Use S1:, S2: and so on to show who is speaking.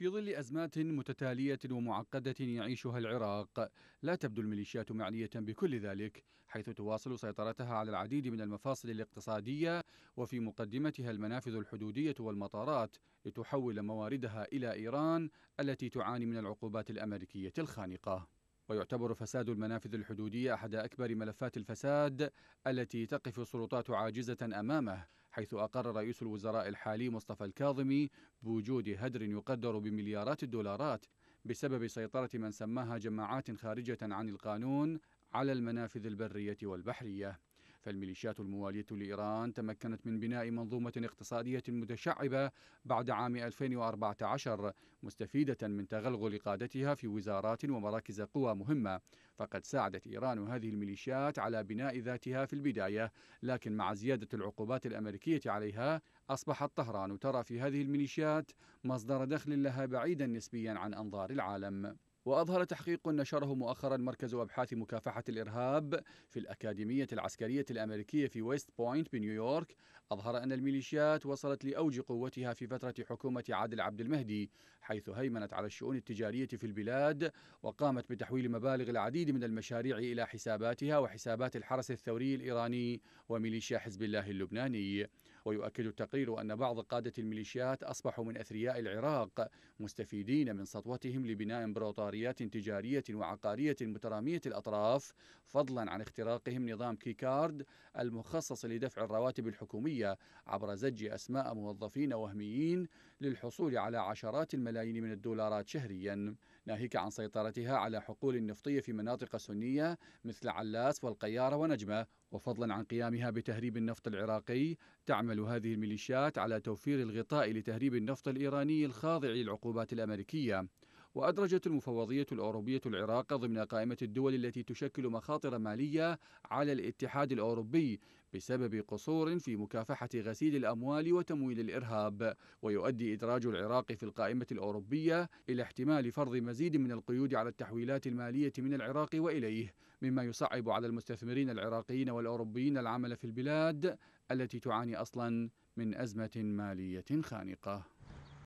S1: في ظل أزمات متتالية ومعقدة يعيشها العراق لا تبدو الميليشيات معنية بكل ذلك حيث تواصل سيطرتها على العديد من المفاصل الاقتصادية وفي مقدمتها المنافذ الحدودية والمطارات لتحول مواردها إلى إيران التي تعاني من العقوبات الأمريكية الخانقة ويعتبر فساد المنافذ الحدودية أحد أكبر ملفات الفساد التي تقف السلطات عاجزة أمامه حيث أقر رئيس الوزراء الحالي مصطفى الكاظمي بوجود هدر يقدر بمليارات الدولارات بسبب سيطرة من سماها جماعات خارجة عن القانون على المنافذ البرية والبحرية فالميليشيات الموالية لإيران تمكنت من بناء منظومة اقتصادية متشعبة بعد عام 2014 مستفيدة من تغلغل قادتها في وزارات ومراكز قوى مهمة فقد ساعدت إيران هذه الميليشيات على بناء ذاتها في البداية لكن مع زيادة العقوبات الأمريكية عليها أصبحت طهران ترى في هذه الميليشيات مصدر دخل لها بعيدا نسبيا عن أنظار العالم وأظهر تحقيق نشره مؤخرا مركز أبحاث مكافحة الإرهاب في الأكاديمية العسكرية الأمريكية في ويست بوينت بنيويورك أظهر أن الميليشيات وصلت لأوج قوتها في فترة حكومة عادل عبد المهدي حيث هيمنت على الشؤون التجارية في البلاد وقامت بتحويل مبالغ العديد من المشاريع إلى حساباتها وحسابات الحرس الثوري الإيراني وميليشيا حزب الله اللبناني ويؤكد التقرير أن بعض قادة الميليشيات أصبحوا من أثرياء العراق مستفيدين من سطوتهم لبناء امبراطوريات تجارية وعقارية مترامية الأطراف فضلا عن اختراقهم نظام كيكارد المخصص لدفع الرواتب الحكومية عبر زج أسماء موظفين وهميين للحصول على عشرات الملايين الملايين من الدولارات شهريا ناهيك عن سيطرتها على حقول النفطية في مناطق سنية مثل علاس والقيارة ونجمة وفضلا عن قيامها بتهريب النفط العراقي تعمل هذه الميليشيات على توفير الغطاء لتهريب النفط الإيراني الخاضع للعقوبات الأمريكية وأدرجت المفوضية الأوروبية العراق ضمن قائمة الدول التي تشكل مخاطر مالية على الاتحاد الأوروبي بسبب قصور في مكافحة غسيل الأموال وتمويل الإرهاب ويؤدي إدراج العراق في القائمة الأوروبية إلى احتمال فرض مزيد من القيود على التحويلات المالية من العراق وإليه مما يصعب على المستثمرين العراقيين والأوروبيين العمل في البلاد التي تعاني أصلا من أزمة مالية خانقة